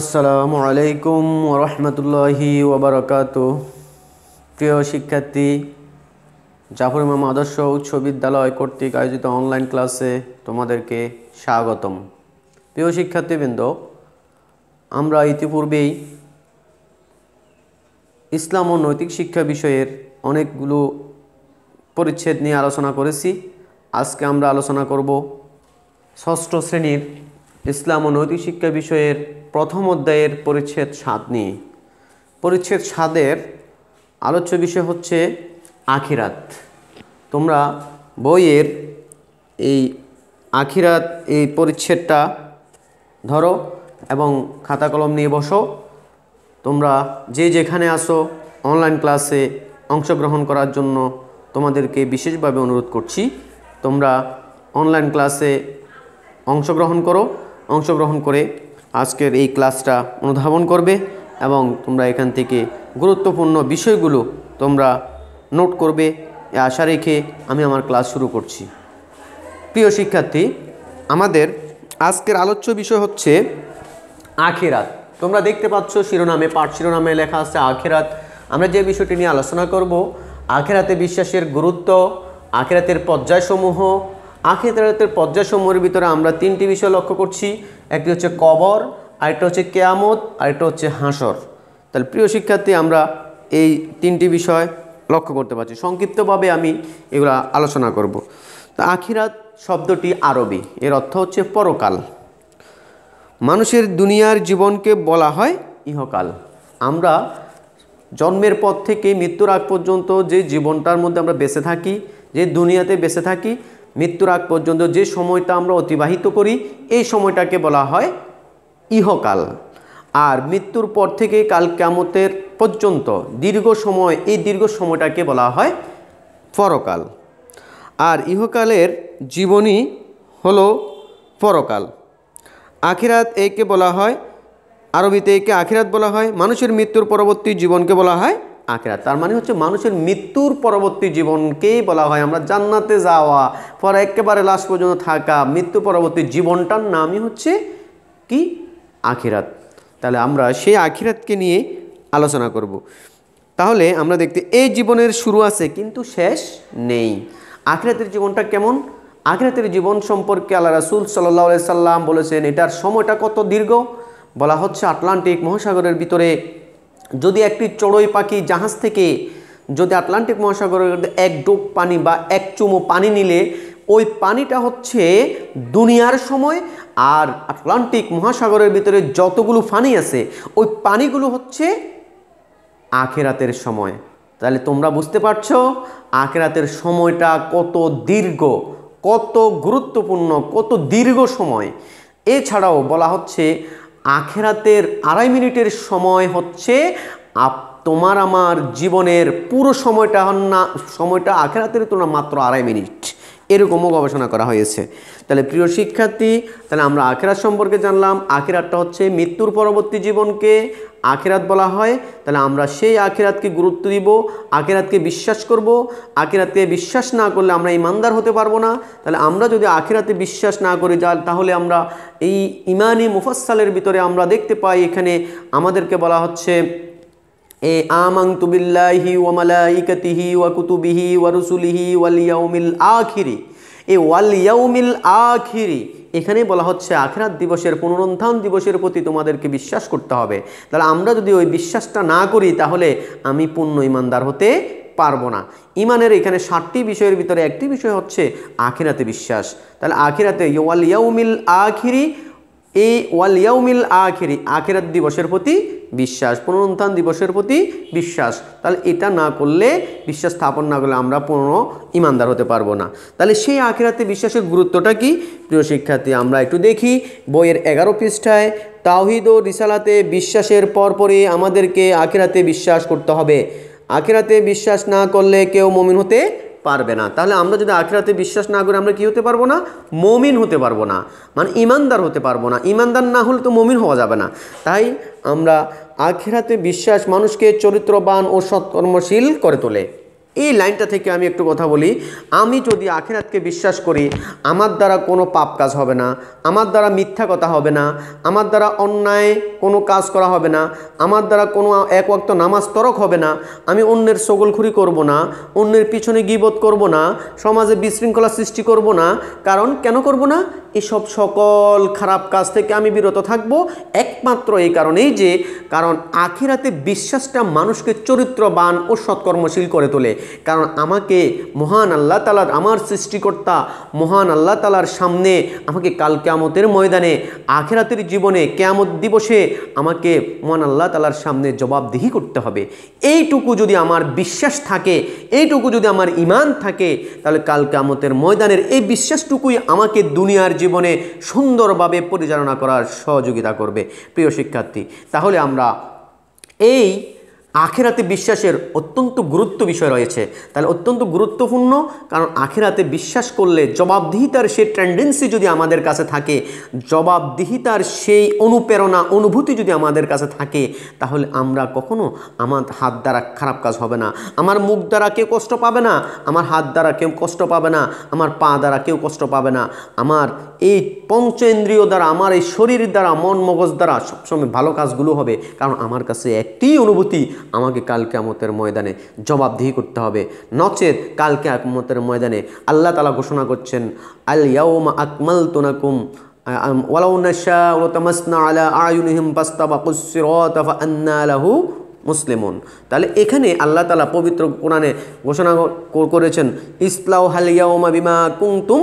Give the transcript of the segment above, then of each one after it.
আসসালামু আলাইকুম রহমতুল্লাহি ওবরাকাত প্রিয় শিক্ষার্থী জাফর ইমাম আদর্শ উচ্চ বিদ্যালয় কর্তৃক আয়োজিত অনলাইন ক্লাসে তোমাদেরকে স্বাগতম প্রিয় শিক্ষার্থীবৃন্দ আমরা ইতিপূর্বেই ইসলাম ও নৈতিক শিক্ষা বিষয়ের অনেকগুলো পরিচ্ছেদ নিয়ে আলোচনা করেছি আজকে আমরা আলোচনা করব ষষ্ঠ শ্রেণীর ইসলাম ও নৈতিক শিক্ষা বিষয়ের প্রথম অধ্যায়ের পরিচ্ছেদ সাত নিয়ে পরিচ্ছেদ সাদের আলোচ্য বিষয় হচ্ছে আখিরাত তোমরা বইয়ের এই আখিরাত এই পরিচ্ছেদটা ধরো এবং খাতা কলম নিয়ে বসো তোমরা যে যেখানে আসো অনলাইন ক্লাসে অংশগ্রহণ করার জন্য তোমাদেরকে বিশেষভাবে অনুরোধ করছি তোমরা অনলাইন ক্লাসে অংশগ্রহণ করো অংশগ্রহণ করে আজকের এই ক্লাসটা অনুধাবন করবে এবং তোমরা এখান থেকে গুরুত্বপূর্ণ বিষয়গুলো তোমরা নোট করবে এ আশা রেখে আমি আমার ক্লাস শুরু করছি প্রিয় শিক্ষার্থী আমাদের আজকের আলোচ্য বিষয় হচ্ছে আখেরাত তোমরা দেখতে পাচ্ছ শিরোনামে পাঠ শিরোনামে লেখা আছে আখেরাত আমরা যে বিষয়টি নিয়ে আলোচনা করব আখেরাতে বিশ্বাসের গুরুত্ব আখেরাতের পর্যায়সমূহ আখেরাতের পর্যায়সমূহের ভিতরে আমরা তিনটি বিষয় লক্ষ্য করছি একটি হচ্ছে কবর আরেকটা হচ্ছে কেয়ামত আরেকটা হচ্ছে হাসর তাহলে প্রিয় শিক্ষার্থী আমরা এই তিনটি বিষয় লক্ষ্য করতে পারছি সংক্ষিপ্তভাবে আমি এগুলো আলোচনা করব তো আখিরাত শব্দটি আরবি এর অর্থ হচ্ছে পরকাল মানুষের দুনিয়ার জীবনকে বলা হয় ইহকাল আমরা জন্মের পর থেকে মৃত্যুর আগ পর্যন্ত যে জীবনটার মধ্যে আমরা বেঁচে থাকি যে দুনিয়াতে বেঁচে থাকি মৃত্যুর আগ পর্যন্ত যে সময়টা আমরা অতিবাহিত করি এই সময়টাকে বলা হয় ইহকাল আর মৃত্যুর পর থেকে কাল কামতের পর্যন্ত দীর্ঘ সময় এই দীর্ঘ সময়টাকে বলা হয় পরকাল আর ইহকালের জীবনী হল পরকাল আখিরাত একে বলা হয় আরবিতে একে আখিরাত বলা হয় মানুষের মৃত্যুর পরবর্তী জীবনকে বলা হয় আখেরাত তার মানে হচ্ছে মানুষের মৃত্যুর পরবর্তী জীবনকেই বলা হয় আমরা জান্নাতে যাওয়া পরে একেবারে লাস্ট পর্যন্ত থাকা মৃত্যু পরবর্তী জীবনটার নামই হচ্ছে কি আখিরাত তাহলে আমরা সেই আখিরাতকে নিয়ে আলোচনা করব। তাহলে আমরা দেখতে এই জীবনের শুরু আছে কিন্তু শেষ নেই আখিরাতের জীবনটা কেমন আখিরাতের জীবন সম্পর্কে আল্লাহ রাসুল সাল্লাহ সাল্লাম বলেছেন এটার সময়টা কত দীর্ঘ বলা হচ্ছে আটলান্টিক মহাসাগরের ভিতরে যদি একটি চড়ুই পাখি জাহাজ থেকে যদি আটলান্টিক মহাসাগরের এক ডোব পানি বা এক চুমো পানি নিলে ওই পানিটা হচ্ছে দুনিয়ার সময় আর আটলান্টিক মহাসাগরের ভিতরে যতগুলো পানি আছে ওই পানিগুলো হচ্ছে আখেরাতের সময় তাহলে তোমরা বুঝতে পারছো আখেরাতের সময়টা কত দীর্ঘ কত গুরুত্বপূর্ণ কত দীর্ঘ সময় এছাড়াও বলা হচ্ছে আখেরাতের আড়াই মিনিটের সময় হচ্ছে আপ তোমার আমার জীবনের পুরো সময়টা না সময়টা আখেরাতের তোমরা মাত্র আড়াই মিনিট এরকমও গবেষণা করা হয়েছে তাহলে প্রিয় শিক্ষার্থী তাহলে আমরা আখেরাত সম্পর্কে জানলাম আখেরাতটা হচ্ছে মৃত্যুর পরবর্তী জীবনকে আখেরাত বলা হয় তাহলে আমরা সেই আখেরাতকে গুরুত্ব দিব আখেরাতকে বিশ্বাস করব আখেরাতকে বিশ্বাস না করলে আমরা ইমানদার হতে পারবো না তাহলে আমরা যদি আখেরাতে বিশ্বাস না করে যা তাহলে আমরা এই ইমানি মুফাসালের ভিতরে আমরা দেখতে পাই এখানে আমাদেরকে বলা হচ্ছে এ আমন্তু বিল্লাহি ওয়া মালাইকাতিহি ওয়া কুতুবিহি ওয়া রুসুলিহি ওয়াল ইয়াউমিল আখিরি এ ওয়াল ইয়াউমিল আখিরি এখানে বলা হচ্ছে আখেরাত দিবসের পুনরুন্থান দিবসের প্রতি তোমাদেরকে বিশ্বাস করতে হবে তাহলে আমরা যদি ওই বিশ্বাসটা না করি তাহলে আমি পূর্ণ ইমানদার হতে পারবো না ইমানের এখানে ষাটটি বিষয়ের ভিতরে একটি বিষয় হচ্ছে আখিরাতে বিশ্বাস তাহলে আখিরাতে ইয়াল ইয়াউমিল আখিরি এই ওয়ালিয়াউমিল আখেরি আখেরাত দিবসের প্রতি বিশ্বাস পুনরুত্থান দিবসের প্রতি বিশ্বাস তাহলে এটা না করলে বিশ্বাস স্থাপন না করলে আমরা পুনর ইমানদার হতে পারবো না তাহলে সেই আখেরাতে বিশ্বাসের গুরুত্বটা কি প্রিয় শিক্ষার্থী আমরা একটু দেখি বইয়ের এগারো পৃষ্ঠায় তাওহিদ ও রিসালাতে বিশ্বাসের পরপরই আমাদেরকে আখেরাতে বিশ্বাস করতে হবে আখেরাতে বিশ্বাস না করলে কেউ মমিন হতে পারবে না তাহলে আমরা যদি আখেরাতে বিশ্বাস না করি আমরা কি হতে পারবো না মমিন হতে পারবো না মানে ইমানদার হতে পারবো না ইমানদার না হলে তো মমিন হওয়া যাবে না তাই আমরা আখেরাতে বিশ্বাস মানুষকে চরিত্রবান ও সৎকর্মশীল করে তোলে এই লাইনটা থেকে আমি একটু কথা বলি আমি যদি আখেরাতকে বিশ্বাস করি আমার দ্বারা কোনো পাপ কাজ হবে না আমার দ্বারা মিথ্যা কথা হবে না আমার দ্বারা অন্যায় কোনো কাজ করা হবে না আমার দ্বারা কোনো এক অক্ত নামাজ তরক হবে না আমি অন্যের সগলখুরি করব না অন্যের পিছনে গিবোধ করব না সমাজে বিশৃঙ্খলা সৃষ্টি করব না কারণ কেন করব না এসব সকল খারাপ কাজ থেকে আমি বিরত থাকব একমাত্র এই কারণেই যে কারণ আখেরাতে বিশ্বাসটা মানুষকে চরিত্রবান ও সৎকর্মশীল করে তোলে কারণ আমাকে মহান আল্লাহ তালার আমার সৃষ্টিকর্তা মহান আল্লাহ তালার সামনে আমাকে কাল কেয়ামতের ময়দানে আখেরাতের জীবনে কেয়ামত দিবসে আমাকে মহান আল্লাহ তালার সামনে জবাবদিহি করতে হবে এইটুকু যদি আমার বিশ্বাস থাকে এইটুকু যদি আমার ইমান থাকে তাহলে কাল কেয়ামতের ময়দানের এই বিশ্বাসটুকুই আমাকে দুনিয়ার জীবনে সুন্দরভাবে পরিচালনা করার সহযোগিতা করবে প্রিয় শিক্ষার্থী তাহলে আমরা এই আখেরাতে বিশ্বাসের অত্যন্ত গুরুত্ব বিষয় রয়েছে তাহলে অত্যন্ত গুরুত্বপূর্ণ কারণ আখেরাতে বিশ্বাস করলে জবাবদিহিতার সেই টেন্ডেন্সি যদি আমাদের কাছে থাকে জবাবদিহিতার সেই অনুপ্রেরণা অনুভূতি যদি আমাদের কাছে থাকে তাহলে আমরা কখনো আমার হাত দ্বারা খারাপ কাজ হবে না আমার মুখ দ্বারা কেউ কষ্ট পাবে না আমার হাত দ্বারা কেউ কষ্ট পাবে না আমার পা দ্বারা কেউ কষ্ট পাবে না আমার এই পঞ্চেন্দ্রীয় দ্বারা আমার এই শরীর দ্বারা মন মগজ দ্বারা সবসময় ভালো কাজগুলো হবে কারণ আমার কাছে একটি অনুভূতি আমাকে কাল কেমতের ময়দানে জবাবদিহি করতে হবে নচেত কাল কেমতের ময়দানে আল্লাহ তালা ঘোষণা করছেন আল ইয়াউমা আকমাল তোনাকুম মুসলিমন আলা পাস্তাবা তাহলে এখানে আল্লাহ তালা পবিত্র কোরআনে ঘোষণা করেছেন ইসলাউ হালিয়া বিমা কুংতুম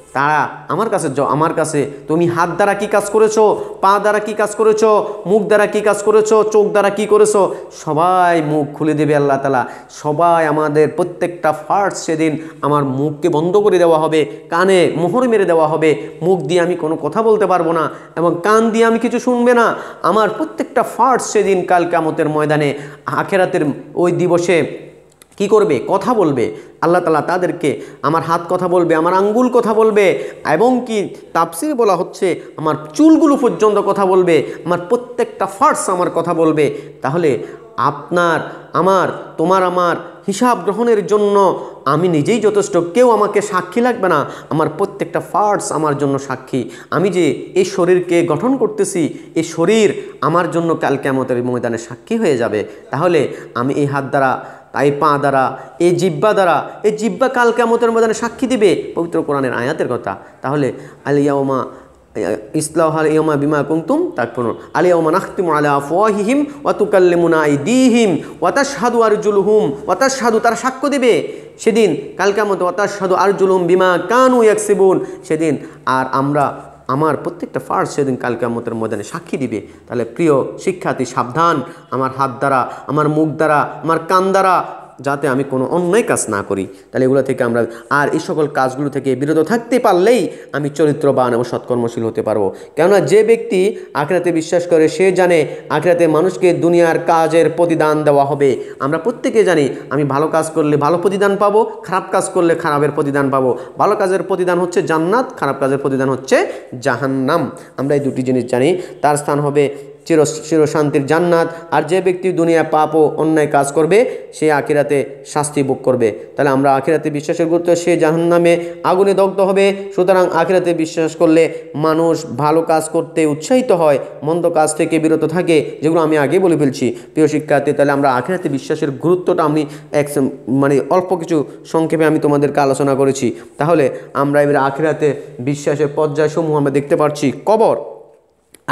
তারা আমার কাছে আমার কাছে তুমি হাত দ্বারা কি কাজ করেছো পা দ্বারা কি কাজ করেছো মুখ দ্বারা কি কাজ করেছো চোখ দ্বারা কি করেছো সবাই মুখ খুলে দেবে আল্লাহ তালা সবাই আমাদের প্রত্যেকটা ফার্স সেদিন আমার মুখকে বন্ধ করে দেওয়া হবে কানে মোহর মেরে দেওয়া হবে মুখ দিয়ে আমি কোনো কথা বলতে পারবো না এবং কান দিয়ে আমি কিছু শুনবে না আমার প্রত্যেকটা ফার্স সেদিন কাল কামতের ময়দানে আখেরাতের ওই দিবসে কি করবে কথা বলবে আল্লাহ তালা তাদেরকে আমার হাত কথা বলবে আমার আঙ্গুল কথা বলবে এবং কি তাপসির বলা হচ্ছে আমার চুলগুলো পর্যন্ত কথা বলবে আমার প্রত্যেকটা ফার্স আমার কথা বলবে তাহলে আপনার আমার তোমার আমার হিসাব গ্রহণের জন্য আমি নিজেই যথেষ্ট কেউ আমাকে সাক্ষী লাগবে না আমার প্রত্যেকটা ফার্স আমার জন্য সাক্ষী আমি যে এই শরীরকে গঠন করতেছি এই শরীর আমার জন্য কাল কেমতের ময়দানে সাক্ষী হয়ে যাবে তাহলে আমি এই হাত দ্বারা তাই পা দ্বারা এই জিব্বা দ্বারা এই জিব্বা কাল কেমতের ময়দানে সাক্ষী দিবে পবিত্র কোরআনের আয়াতের কথা তাহলে আলিয়াওমা ইসলাহাল ইয়মা বিমা কুমতুম তারপর আলিয়াউমা নাখতিম আলা ওয়াতা সাধু আর জুলহুম ওয়াতা সাধু তার সাক্ষ্য দিবে সেদিন কালকামত আর জুলুম বিমা কানু এক সেদিন আর আমরা আমার প্রত্যেকটা ফার্স সেদিন কালকে আমতের ময়দানে সাক্ষী দিবে তাহলে প্রিয় শিক্ষার্থী সাবধান আমার হাত দ্বারা আমার মুখ দ্বারা আমার কান দ্বারা যাতে আমি কোনো অন্যায় কাজ না করি তাহলে এগুলো থেকে আমরা আর এই সকল কাজগুলো থেকে বিরত থাকতে পারলেই আমি চরিত্রবান এবং সৎকর্মশীল হতে পারবো কেননা যে ব্যক্তি আখড়াতে বিশ্বাস করে সে জানে আখড়াতে মানুষকে দুনিয়ার কাজের প্রতিদান দেওয়া হবে আমরা প্রত্যেকে জানি আমি ভালো কাজ করলে ভালো প্রতিদান পাবো খারাপ কাজ করলে খারাপের প্রতিদান পাবো ভালো কাজের প্রতিদান হচ্ছে জান্নাত খারাপ কাজের প্রতিদান হচ্ছে জাহান্নাম আমরা এই দুটি জিনিস জানি তার স্থান হবে চির চিরশান্তির জান্নাত আর যে ব্যক্তি দুনিয়া পাপ ও অন্যায় কাজ করবে সে আখিরাতে শাস্তি ভোগ করবে তাহলে আমরা আখিরাতে বিশ্বাসের গুরুত্ব সে নামে আগুনে দগ্ধ হবে সুতরাং আখিরাতে বিশ্বাস করলে মানুষ ভালো কাজ করতে উৎসাহিত হয় মন্দ কাজ থেকে বিরত থাকে যেগুলো আমি আগে বলে ফেলছি প্রিয় শিক্ষার্থী তাহলে আমরা আখিরাতে বিশ্বাসের গুরুত্বটা আমি এক মানে অল্প কিছু সংক্ষেপে আমি তোমাদেরকে আলোচনা করেছি তাহলে আমরা এবার আখিরাতে বিশ্বাসের পর্যায়সমূহ আমরা দেখতে পাচ্ছি কবর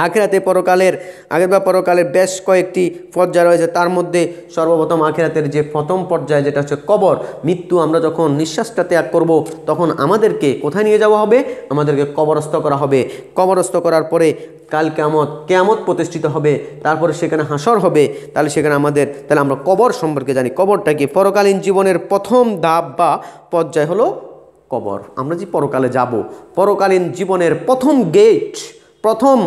আখেরাতে পরকালের আগের বা পরকালের বেশ কয়েকটি পর্যায় রয়েছে তার মধ্যে সর্বপ্রথম আখেরাতের যে প্রথম পর্যায় যেটা হচ্ছে কবর মৃত্যু আমরা যখন নিঃশ্বাসটা ত্যাগ করব তখন আমাদেরকে কোথায় নিয়ে যাওয়া হবে আমাদেরকে কবরস্থ করা হবে কবরস্থ করার পরে কাল কেমত কেয়ামত প্রতিষ্ঠিত হবে তারপরে সেখানে হাসর হবে তাহলে সেখানে আমাদের তাহলে আমরা কবর সম্পর্কে জানি কবরটা কি পরকালীন জীবনের প্রথম ধাপ বা পর্যায় হলো কবর আমরা যে পরকালে যাব পরকালীন জীবনের প্রথম গেট প্রথম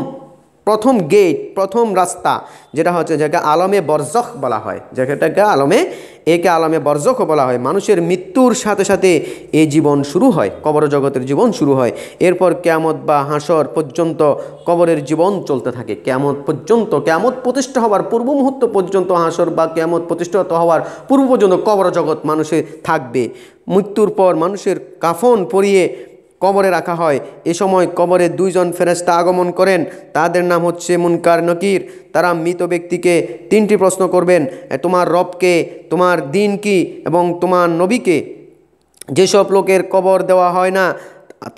প্রথম গেট প্রথম রাস্তা যেটা হচ্ছে যাকে আলমে বর্জক বলা হয় যেটাকে আলমে একে আলমে বর্জক বলা হয় মানুষের মৃত্যুর সাথে সাথে এ জীবন শুরু হয় কবর জগতের জীবন শুরু হয় এরপর ক্যামত বা হাসর পর্যন্ত কবরের জীবন চলতে থাকে ক্যামত পর্যন্ত ক্যামত প্রতিষ্ঠা হওয়ার পূর্ব মুহূর্ত পর্যন্ত হাসর বা ক্যামত প্রতিষ্ঠিত হওয়ার পূর্ব পর্যন্ত কবর জগৎ মানুষের থাকবে মৃত্যুর পর মানুষের কাফন পরিয়ে কবরে রাখা হয় এ সময় কবরে দুইজন ফেরেস্তা আগমন করেন তাদের নাম হচ্ছে মুনকার নকির তারা মৃত ব্যক্তিকে তিনটি প্রশ্ন করবেন তোমার রবকে তোমার দিন কি এবং তোমার নবীকে যেসব লোকের কবর দেওয়া হয় না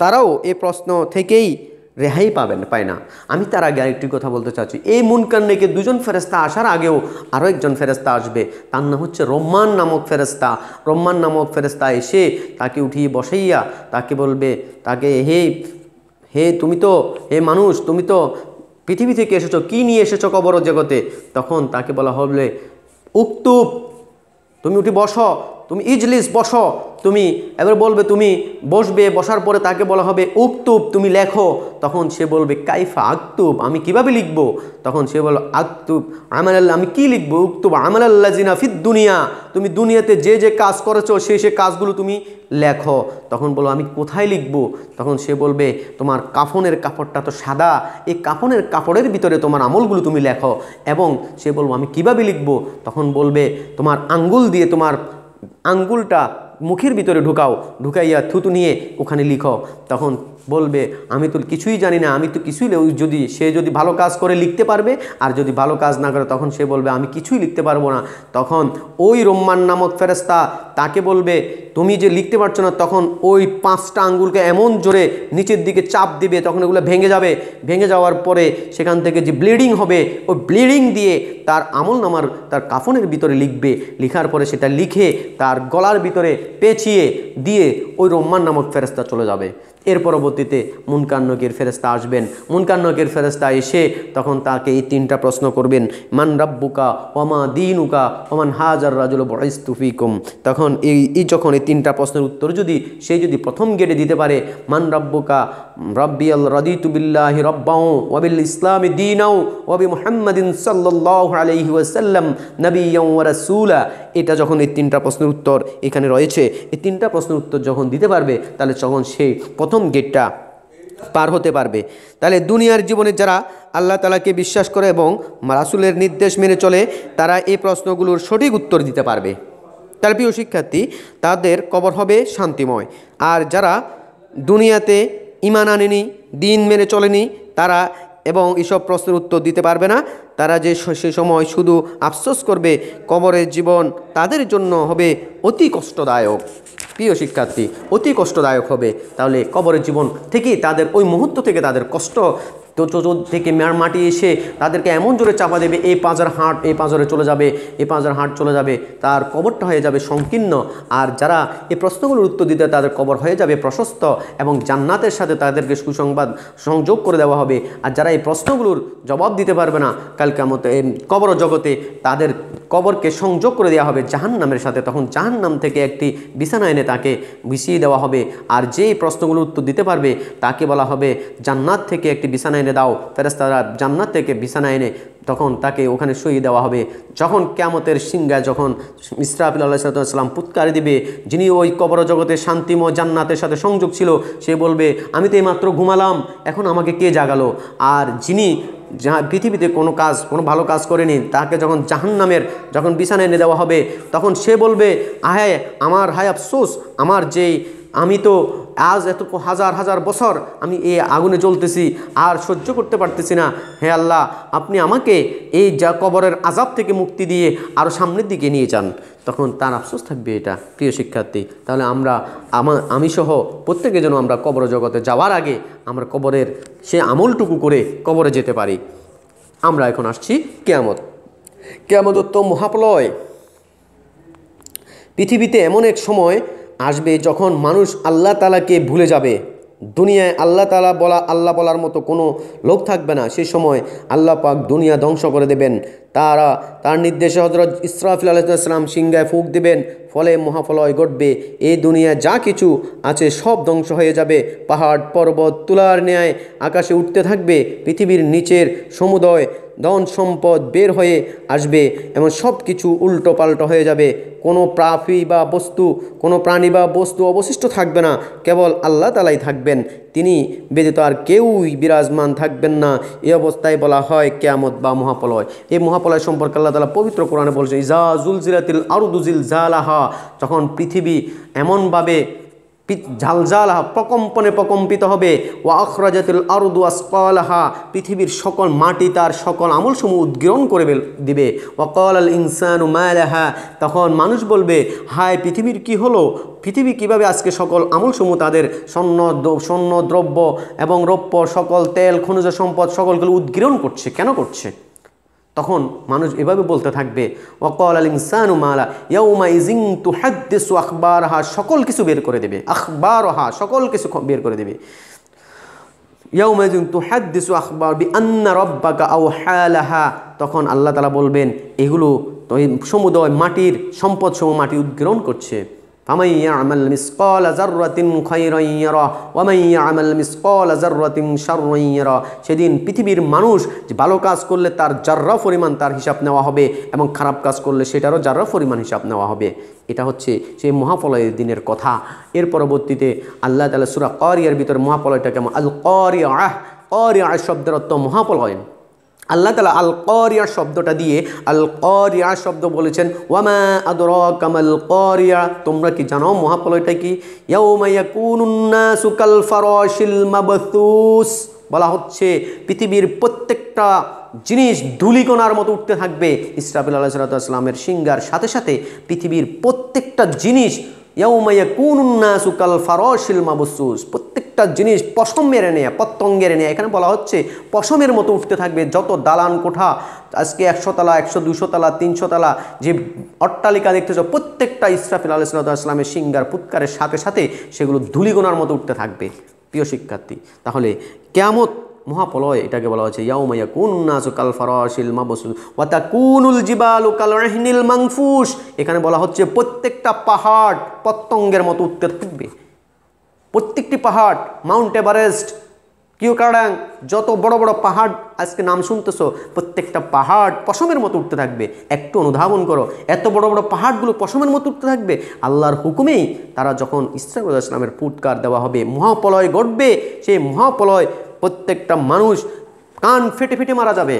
তারাও এ প্রশ্ন থেকেই রেহাই পাবেন পায় না আমি তার আগে আরেকটি কথা বলতে চাচ্ছি এই মুনকার নেকে দুজন ফেরেস্তা আসার আগেও আরও একজন ফেরেস্তা আসবে তার নাম হচ্ছে রোম্মান নামক ফেরস্তা রোম্মান নামক ফেরস্তা এসে তাকে উঠিয়ে বসাইয়া তাকে বলবে তাকে হে হে তুমি তো হে মানুষ তুমি তো পৃথিবী থেকে এসেছো কি নিয়ে এসেছো কবর জগতে তখন তাকে বলা হবে উক্তুপ তুমি উঠে বসো তুমি ইজলিস বসো তুমি এবার বলবে তুমি বসবে বসার পরে তাকে বলা হবে উক্তুব তুমি লেখো তখন সে বলবে কাইফা আক্তুব আমি কিভাবে লিখব তখন সে বলো আক্তুব আমার আল্লাহ আমি কি লিখব উক্তুব আমার আল্লাহ জিনাফিদ দুনিয়া তুমি দুনিয়াতে যে যে কাজ করেছো সে সে কাজগুলো তুমি লেখো তখন বলো আমি কোথায় লিখব তখন সে বলবে তোমার কাফনের কাপড়টা তো সাদা এই কাফনের কাপড়ের ভিতরে তোমার আমলগুলো তুমি লেখো এবং সে বলবো আমি কিভাবে লিখব তখন বলবে তোমার আঙ্গুল দিয়ে তোমার আঙ্গুলটা মুখের ভিতরে ঢুকাও ঢুকাইয়া থুতু নিয়ে ওখানে লিখো তখন বলবে আমি তো কিছুই জানি না আমি তো কিছুই যদি সে যদি ভালো কাজ করে লিখতে পারবে আর যদি ভালো কাজ না করে তখন সে বলবে আমি কিছুই লিখতে পারবো না তখন ওই রোম্মান নামক ফেরেস্তা তাকে বলবে তুমি যে লিখতে পারছো না তখন ওই পাঁচটা আঙ্গুলকে এমন জোরে নিচের দিকে চাপ দিবে তখন ওগুলো ভেঙে যাবে ভেঙে যাওয়ার পরে সেখান থেকে যে ব্লিডিং হবে ওই ব্লিডিং দিয়ে তার আমল নামার তার কাফনের ভিতরে লিখবে লিখার পরে সেটা লিখে তার গলার ভিতরে পেঁচিয়ে দিয়ে ওই রোম্মান নামক ফেরেস্তা চলে যাবে এর পরবর্তীতে মুনকান্নকের ফেরস্তা আসবেন মুনকান্নকের ফেরেস্তা এসে তখন তাকে এই তিনটা প্রশ্ন করবেন মান রাব্বুকা ওমা দিনুকা ওমান হাজার রাজুল বয়স্তুফিকুম তখন এই এই যখন এই তিনটা প্রশ্নের উত্তর যদি সে যদি প্রথম গেটে দিতে পারে মান রাব্বুকা রব্বি আল তুবিল্লাহি রব্বাও ওয়াবিল ইসলামী দিনাও ওয়াবি মোহাম্মদিন সাল্লাহ আলহি ওয়াসাল্লাম নবীয় রাসুলা এটা যখন এই তিনটা প্রশ্নের উত্তর এখানে রয়েছে এই তিনটা প্রশ্নের উত্তর যখন দিতে পারবে তাহলে যখন সে প্রথম প্রথম গেটটা পার হতে পারবে তাহলে দুনিয়ার জীবনে যারা আল্লাহ তালাকে বিশ্বাস করে এবং রাসুলের নির্দেশ মেনে চলে তারা এই প্রশ্নগুলোর সঠিক উত্তর দিতে পারবে তার প্রিয় শিক্ষার্থী তাদের কবর হবে শান্তিময় আর যারা দুনিয়াতে ইমান আনেনি দিন মেনে চলেনি তারা এবং এসব প্রশ্নের উত্তর দিতে পারবে না তারা যে সে সময় শুধু আফসোস করবে কবরের জীবন তাদের জন্য হবে অতি কষ্টদায়ক প্রিয় শিক্ষার্থী অতি কষ্টদায়ক হবে তাহলে কবরের জীবন থেকে তাদের ওই মুহূর্ত থেকে তাদের কষ্ট তো চোর থেকে মাটি এসে তাদেরকে এমন জোরে চাপা দেবে এই পাঁচার হাট এই পাঁজরে চলে যাবে এ পাঁচার হাট চলে যাবে তার কবরটা হয়ে যাবে সংকীর্ণ আর যারা এই প্রশ্নগুলোর উত্তর দিতে তাদের কবর হয়ে যাবে প্রশস্ত এবং জান্নাতের সাথে তাদেরকে সুসংবাদ সংযোগ করে দেওয়া হবে আর যারা এই প্রশ্নগুলোর জবাব দিতে পারবে না কালকে মতো কবর জগতে তাদের কবরকে সংযোগ করে দেওয়া হবে জাহান্নামের সাথে তখন জাহান্নাম থেকে একটি বিছানা এনে তাকে বিছিয়ে দেওয়া হবে আর যে প্রশ্নগুলোর উত্তর দিতে পারবে তাকে বলা হবে জান্নাত থেকে একটি বিছানা এনে দাও ফেরেস্তারা জান্নাত থেকে বিছানা এনে তখন তাকে ওখানে শুয়ে দেওয়া হবে যখন ক্যামতের সিংহা যখন ইসরাফিল আল্লাহাম পুৎকার দিবে যিনি ওই কবর জগতে শান্তিময় জান্নাতের সাথে সংযোগ ছিল সে বলবে আমি তো এইমাত্র ঘুমালাম এখন আমাকে কে জাগালো আর যিনি যা পৃথিবীতে কোনো কাজ কোনো ভালো কাজ করেনি তাকে যখন জাহান্নামের যখন বিছানায় এনে দেওয়া হবে তখন সে বলবে আহায় আমার হায় আফসোস আমার যেই আমি তো আজ এত হাজার হাজার বছর আমি এই আগুনে জ্বলতেছি আর সহ্য করতে পারতেছি না হে আল্লাহ আপনি আমাকে এই যা কবরের আজাব থেকে মুক্তি দিয়ে আরও সামনের দিকে নিয়ে যান তখন তার আফসোস থাকবে এটা প্রিয় শিক্ষার্থী তাহলে আমরা আমার আমি সহ প্রত্যেকে যেন আমরা কবর জগতে যাওয়ার আগে আমরা কবরের সে আমলটুকু করে কবরে যেতে পারি আমরা এখন আসছি কেয়ামত কেয়ামত তো মহাপলয় পৃথিবীতে এমন এক সময় আসবে যখন মানুষ আল্লাহ তালাকে ভুলে যাবে দুনিয়ায় আল্লাহ তালা বলা আল্লাহ বলার মতো কোনো লোক থাকবে না সে সময় আল্লাহ পাক দুনিয়া ধ্বংস করে দেবেন তারা তার নির্দেশে হজরত ইসরাফিল আলাইসালাম সিংহায় ফুক দেবেন ফলে মহাফলয় ঘটবে এই দুনিয়া যা কিছু আছে সব ধ্বংস হয়ে যাবে পাহাড় পর্বত তুলার ন্যায় আকাশে উঠতে থাকবে পৃথিবীর নিচের সমুদয় ধন সম্পদ বের হয়ে আসবে এবং সব কিছু উল্টো পাল্টো হয়ে যাবে কোনো প্রাফি বা বস্তু কোনো প্রাণী বা বস্তু অবশিষ্ট থাকবে না কেবল আল্লাহ তালাই থাকবেন তিনি ব্যতীত আর কেউই বিরাজমান থাকবেন না এই অবস্থায় বলা হয় কেয়ামত বা মহাপলয় এই মহাপলয় সম্পর্কে আল্লাহ তালা পবিত্র কোরআনে বলছে ইজা জুলজিলাতিল আরুদুজিল জালাহা যখন পৃথিবী এমনভাবে হা প্রকম্পনে প্রকম্পিত হবে ও আখরাজাতুল আরদু হা পৃথিবীর সকল মাটি তার সকল আমলসমূহ উদ্গ্রহণ করে দিবে কল আল ইনসানু মায়ালাহা তখন মানুষ বলবে হায় পৃথিবীর কি হলো পৃথিবী কিভাবে আজকে সকল আমলসমূহ তাদের স্বর্ণ স্বর্ণ দ্রব্য এবং রৌপ্য সকল তেল খনিজ সম্পদ সকলগুলো উদ্গ্রহণ করছে কেন করছে তখন মানুষ এভাবে বলতে থাকবে ওকল আল ইনসানু মালা ইয়ৌমা ইজিং তু হাদ্দিসু আখবার হা সকল কিছু বের করে দেবে আখবার হা সকল কিছু বের করে দেবে ইয়ৌমা ইজিং তু হাদ্দিসু আখবার বি আন্না রব্বাকা আও হ্যালাহা তখন আল্লাহ তালা বলবেন এগুলো সমুদয় মাটির সম্পদসমূহ মাটি উদ্গ্রহণ করছে فمن يعمل مثقال ذرة خيرا يرى ومن يعمل مثقال ذرة شرا يرى সেদিন পৃথিবীর মানুষ যে ভালো কাজ করলে তার জাররা পরিমাণ তার হিসাব নেওয়া হবে এবং খারাপ কাজ করলে সেটারও জাররা পরিমাণ হিসাব নেওয়া হবে এটা হচ্ছে সেই মহাপলয়ের দিনের কথা এর পরবর্তীতে আল্লাহ তালা সুরা করিয়ার ভিতর কেমন আল করিয়া আহ করিয়া শব্দের অর্থ মহাপলয় আল্লাহ তালা আল করিয়া শব্দটা দিয়ে আল করিয়া শব্দ বলেছেন ওয়ামা আদর কামাল করিয়া তোমরা কি জানো মহাপ্রলয়টা কি সুকাল ফারশিল বলা হচ্ছে পৃথিবীর প্রত্যেকটা জিনিস ধুলিকোনার মতো উঠতে থাকবে ইসরাফিল আল্লাহ সালাতামের সিঙ্গার সাথে সাথে পৃথিবীর প্রত্যেকটা জিনিস প্রত্যেকটা জিনিস পশম মেরে নেয়া পতঙ্গের নেয়া এখানে বলা হচ্ছে পশমের মতো উঠতে থাকবে যত দালান কোঠা আজকে একশো তালা একশো দুশো তালা তিনশো তালা যে অট্টালিকা দেখতেছ প্রত্যেকটা ইসরাফিল আলহ ইসলামের সিঙ্গার পুৎকারের সাথে সাথে সেগুলো ধুলিগোনার মতো উঠতে থাকবে প্রিয় শিক্ষার্থী তাহলে কেমন মহাপলয় এটাকে বলা হয়েছে ইয়াউমাইয়া কুন নাসু কাল ফারাশিল মাবসুল ওয়াতা কুনুল জিবালু কাল রহিনিল মাংফুস এখানে বলা হচ্ছে প্রত্যেকটা পাহাড় প্রত্যঙ্গের মতো উঠতে থাকবে প্রত্যেকটি পাহাড় মাউন্ট এভারেস্ট কারাং যত বড় বড় পাহাড় আজকে নাম শুনতেছো প্রত্যেকটা পাহাড় পশমের মতো উঠতে থাকবে একটু অনুধাবন করো এত বড় বড় পাহাড়গুলো পশমের মতো উঠতে থাকবে আল্লাহর হুকুমেই তারা যখন ইসরাকুল্লাহ ইসলামের ফুটকার দেওয়া হবে মহাপলয় গড়বে সেই মহাপলয় প্রত্যেকটা মানুষ কান ফেটে ফেটে মারা যাবে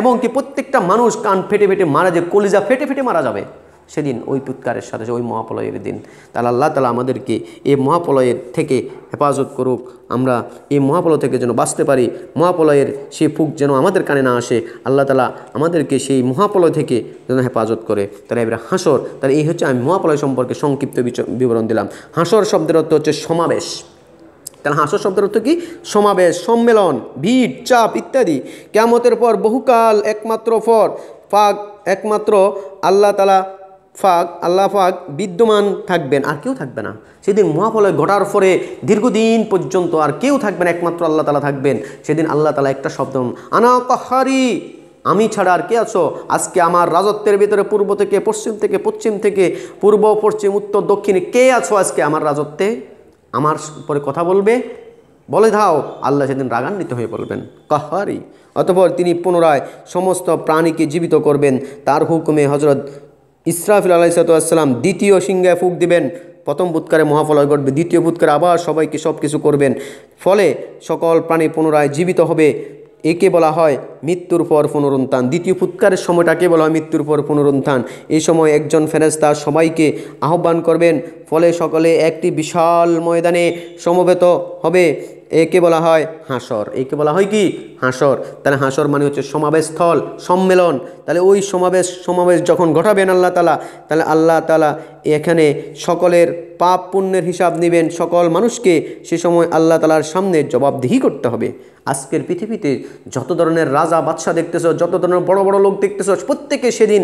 এবং কি প্রত্যেকটা মানুষ কান ফেটে ফেটে মারা যে কলিজা ফেটে ফেটে মারা যাবে সেদিন ওই তুৎকারের সাথে ওই মহাপ্রলয়ের দিন তাহলে আল্লাহ তালা আমাদেরকে এই মহাপ্রলয়ের থেকে হেফাজত করুক আমরা এই মহাপলয় থেকে যেন বাঁচতে পারি মহাপলয়ের সেই ফুক যেন আমাদের কানে না আসে আল্লাহ তালা আমাদেরকে সেই মহাপলয় থেকে যেন হেফাজত করে তাহলে এবার হাসর তাহলে এই হচ্ছে আমি মহাপ্রলয় সম্পর্কে সংক্ষিপ্ত বিবরণ দিলাম হাসর শব্দের অর্থ হচ্ছে সমাবেশ তাহলে হাসর শব্দের অর্থ কি সমাবেশ সম্মেলন ভিড় চাপ ইত্যাদি কেমতের পর বহুকাল একমাত্র পর ফাগ একমাত্র আল্লাহ তালা ফাগ আল্লাহ ফাগ বিদ্যমান থাকবেন আর কেউ থাকবে না সেদিন মহাফলয় ঘটার পরে দীর্ঘদিন পর্যন্ত আর কেউ থাকবে না একমাত্র আল্লাহ তালা থাকবেন সেদিন আল্লাহ তালা একটা শব্দ আনা কাহারি আমি ছাড়া আর কে আছো আজকে আমার রাজত্বের ভিতরে পূর্ব থেকে পশ্চিম থেকে পশ্চিম থেকে পূর্ব পশ্চিম উত্তর দক্ষিণে কে আছো আজকে আমার রাজত্বে আমার পরে কথা বলবে বলে দাও আল্লাহ সেদিন রাগান্বিত হয়ে বলবেন কাহারি অতপর তিনি পুনরায় সমস্ত প্রাণীকে জীবিত করবেন তার হুকুমে হজরত ইসরাফিল আলাইসালাম দ্বিতীয় সিংহে ফুক দিবেন প্রথম পুৎকারে মহাফলয় ঘটবে দ্বিতীয় বুৎকারে আবার সবাইকে সব কিছু করবেন ফলে সকল প্রাণী পুনরায় জীবিত হবে একে বলা হয় মৃত্যুর পর পুনরুত্থান দ্বিতীয় ফুৎকারের সময়টাকে বলা হয় মৃত্যুর পর পুনরুত্থান এই সময় একজন ফেরেস্তা সবাইকে আহ্বান করবেন ফলে সকলে একটি বিশাল ময়দানে সমবেত হবে একে বলা হয় হাসর একে বলা হয় কি হাসর তাহলে হাসর মানে হচ্ছে সমাবেশস্থল সম্মেলন তাহলে ওই সমাবেশ সমাবেশ যখন ঘটাবেন আল্লাহ তালা তাহলে আল্লাহ তালা এখানে সকলের পাপ পুণ্যের হিসাব নেবেন সকল মানুষকে সে সময় আল্লাহ তালার সামনে জবাবদিহি করতে হবে আজকের পৃথিবীতে যত ধরনের রাজা বাদশাহ দেখতেছ যত ধরনের বড় বড় লোক দেখতেছ প্রত্যেকে সেদিন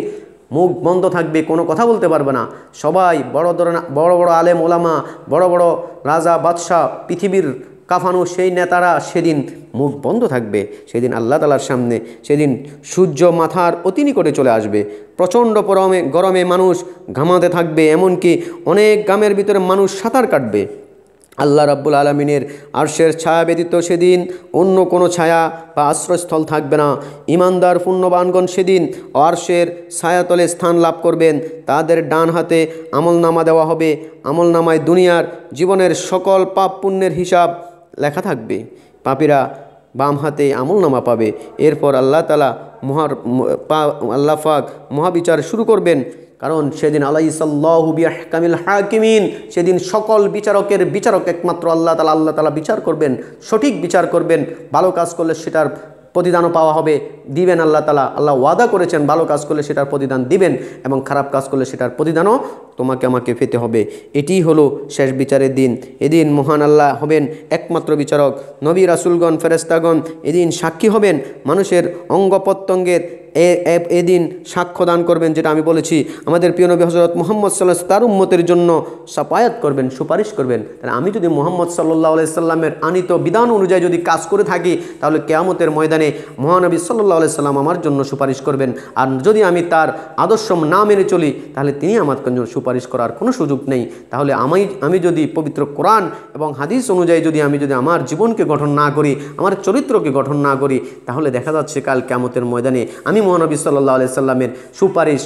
মুখ বন্ধ থাকবে কোনো কথা বলতে পারবে না সবাই বড় ধরনের বড় বড় আলেম ওলামা বড় বড় রাজা বাদশাহ পৃথিবীর কাফানো সেই নেতারা সেদিন মুখ বন্ধ থাকবে সেদিন আল্লাহ তালার সামনে সেদিন সূর্য মাথার অতিনি করে চলে আসবে প্রচণ্ড পরমে গরমে মানুষ ঘামাতে থাকবে এমনকি অনেক গ্রামের ভিতরে মানুষ সাঁতার কাটবে আল্লাহ রাব্বুল আলমিনের আর্শের ছায়া ব্যতীত সেদিন অন্য কোনো ছায়া বা আশ্রয়স্থল থাকবে না ইমানদার পুণ্যবানগণ সেদিন আর্শের ছায়াতলে স্থান লাভ করবেন তাদের ডান হাতে আমলনামা দেওয়া হবে আমলনামায় দুনিয়ার জীবনের সকল পাপ পুণ্যের হিসাব লেখা থাকবে পাপীরা বাম হাতে আমল নামা পাবে এরপর আল্লাহ তালা মহার আল্লাহ ফাক মহাবিচার শুরু করবেন কারণ সেদিন ইসাল্লাহ কামিল হাকিমিন সেদিন সকল বিচারকের বিচারক একমাত্র আল্লাহ তালা আল্লাহ তালা বিচার করবেন সঠিক বিচার করবেন ভালো কাজ করলে সেটার প্রতিদানও পাওয়া হবে দিবেন আল্লাহ তালা আল্লাহ ওয়াদা করেছেন ভালো কাজ করলে সেটার প্রতিদান দিবেন এবং খারাপ কাজ করলে সেটার প্রতিদানও তোমাকে আমাকে পেতে হবে এটি হলো শেষ বিচারের দিন এদিন মহান আল্লাহ হবেন একমাত্র বিচারক নবী রাসুলগণ ফেরেস্তাগণ এদিন সাক্ষী হবেন মানুষের অঙ্গ প্রত্যঙ্গের এদিন সাক্ষ্যদান করবেন যেটা আমি বলেছি আমাদের প্রিয় নবী হজরত মোহাম্মদ সাল্লাহ তার উম্মতের জন্য সাপায়াত করবেন সুপারিশ করবেন তাহলে আমি যদি মোহাম্মদ সাল্লাহ আলাইসাল্লামের আনিত বিধান অনুযায়ী যদি কাজ করে থাকি তাহলে কেয়ামতের ময়দানে মহানবী সাল্লাহ আলাইসাল্লাম আমার জন্য সুপারিশ করবেন আর যদি আমি তার আদর্শ না মেনে চলি তাহলে তিনি আমার জন্য সুপারিশ করার কোনো সুযোগ নেই তাহলে আমি আমি যদি পবিত্র কোরআন এবং হাদিস অনুযায়ী যদি আমি যদি আমার জীবনকে গঠন না করি আমার চরিত্রকে গঠন না করি তাহলে দেখা যাচ্ছে কাল কেয়ামতের ময়দানে আমি মহানবী সাল্লাহ আলি সাল্লামের সুপারিশ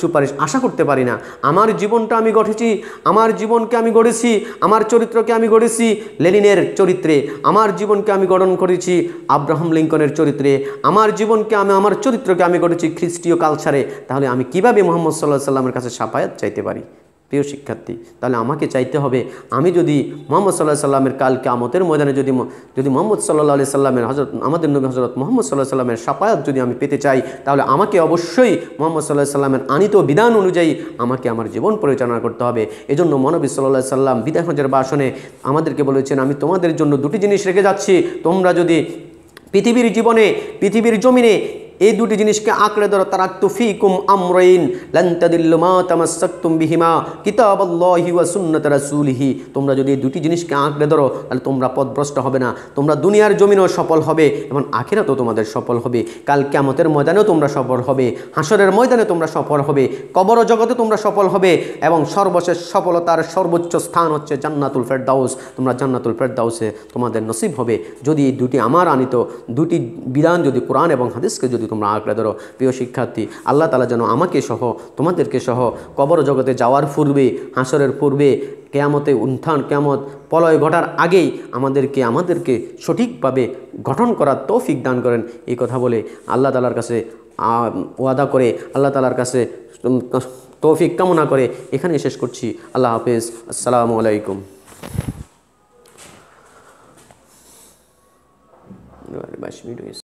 সুপারিশ আশা করতে পারি না আমার জীবনটা আমি গঠেছি আমার জীবনকে আমি গড়েছি আমার চরিত্রকে আমি গড়েছি লেনিনের চরিত্রে আমার জীবনকে আমি গঠন করেছি আব্রাহাম লিঙ্কনের চরিত্রে আমার জীবনকে আমি আমার চরিত্রকে আমি গড়েছি খ্রিস্টীয় কালচারে তাহলে আমি কিভাবে মোহাম্মদ সাল্লাহ সাল্লামের কাছে সাফায়াত চাইতে পারি প্রিয় শিক্ষার্থী তাহলে আমাকে চাইতে হবে আমি যদি মোহাম্মদ সাল্লাহ সাল্লামের কালকে আমতের ময়দানে যদি যদি মোহাম্মদ সাল্লাহ আলি সাল্লামের হজরত আমাদের নবী হজরত মোহাম্মদ সাল্লাহ সাল্লামের সাপায়াত যদি আমি পেতে চাই তাহলে আমাকে অবশ্যই মোহাম্মদ সাল্লাহ সাল্লামের আনিত বিধান অনুযায়ী আমাকে আমার জীবন পরিচালনা করতে হবে এজন্য মনবী সাল্লাহ সাল্লাম বিদায় হজের বাসনে আমাদেরকে বলেছেন আমি তোমাদের জন্য দুটি জিনিস রেখে যাচ্ছি তোমরা যদি পৃথিবীর জীবনে পৃথিবীর জমিনে এই দুটি জিনিসকে আঁকড়ে ধরো তারা তুফিকুম আমরাইন লান্তাদিল্লুমা তামাসাক্তুম বিহিমা তোমরা যদি এই দুটি জিনিসকে আঁকড়ে ধরো তাহলে তোমরা পদভ্রষ্ট হবে না তোমরা দুনিয়ার জমিনও সফল হবে এবং আখিরাতেও তোমাদের সফল হবে কাল ক্যামতের ময়দানেও তোমরা সফল হবে হাসরের ময়দানে তোমরা সফল হবে কবর জগতে তোমরা সফল হবে এবং সর্বশেষ সফলতার সর্বোচ্চ স্থান হচ্ছে জান্নাতুল ফেরদাউস তোমরা জান্নাতুল ফেরদাউসে তোমাদের নসিব হবে যদি এই দুটি আমার আনিত দুটি বিধান যদি কোরআন এবং হাদিসকে যদি যদি তোমরা আঁকড়ে ধরো প্রিয় শিক্ষার্থী আল্লাহ তালা যেন আমাকে সহ তোমাদেরকে সহ কবর জগতে যাওয়ার পূর্বে হাসরের পূর্বে কেয়ামতে উত্থান কেয়ামত পলয় ঘটার আগেই আমাদেরকে আমাদেরকে সঠিকভাবে গঠন করার তৌফিক দান করেন এই কথা বলে আল্লাহ তালার কাছে ওয়াদা করে আল্লাহ তালার কাছে তৌফিক কামনা করে এখানে শেষ করছি আল্লাহ হাফিজ আসসালামু আলাইকুম বাইশ মিনিট